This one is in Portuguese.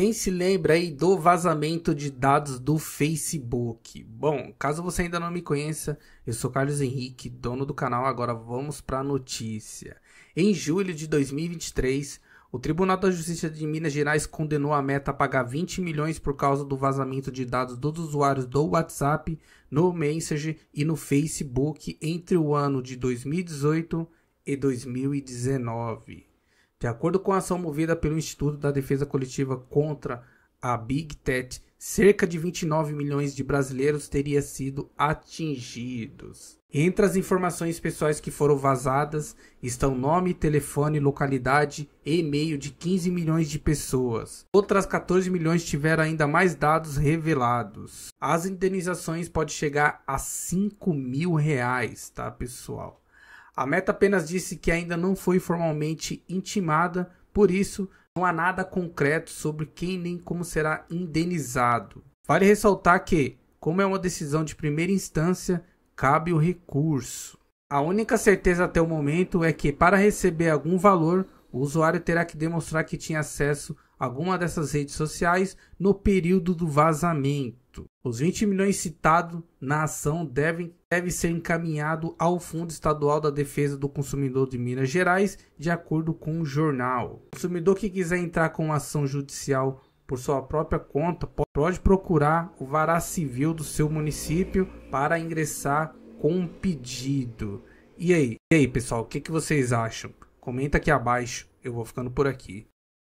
Quem se lembra aí do vazamento de dados do Facebook? Bom, caso você ainda não me conheça, eu sou Carlos Henrique, dono do canal. Agora vamos para a notícia. Em julho de 2023, o Tribunal da Justiça de Minas Gerais condenou a Meta a pagar 20 milhões por causa do vazamento de dados dos usuários do WhatsApp, no Messenger e no Facebook entre o ano de 2018 e 2019. De acordo com a ação movida pelo Instituto da Defesa Coletiva contra a Big Tech, cerca de 29 milhões de brasileiros teriam sido atingidos. Entre as informações pessoais que foram vazadas estão nome, telefone, localidade e e-mail de 15 milhões de pessoas. Outras 14 milhões tiveram ainda mais dados revelados. As indenizações podem chegar a 5 mil reais, tá pessoal? A meta apenas disse que ainda não foi formalmente intimada, por isso não há nada concreto sobre quem nem como será indenizado. Vale ressaltar que, como é uma decisão de primeira instância, cabe o recurso. A única certeza até o momento é que, para receber algum valor, o usuário terá que demonstrar que tinha acesso alguma dessas redes sociais no período do vazamento. Os 20 milhões citados na ação devem deve ser encaminhado ao Fundo Estadual da Defesa do Consumidor de Minas Gerais, de acordo com o jornal. O consumidor que quiser entrar com ação judicial por sua própria conta pode procurar o Vará Civil do seu município para ingressar com um pedido. E aí, e aí pessoal, o que, que vocês acham? Comenta aqui abaixo, eu vou ficando por aqui.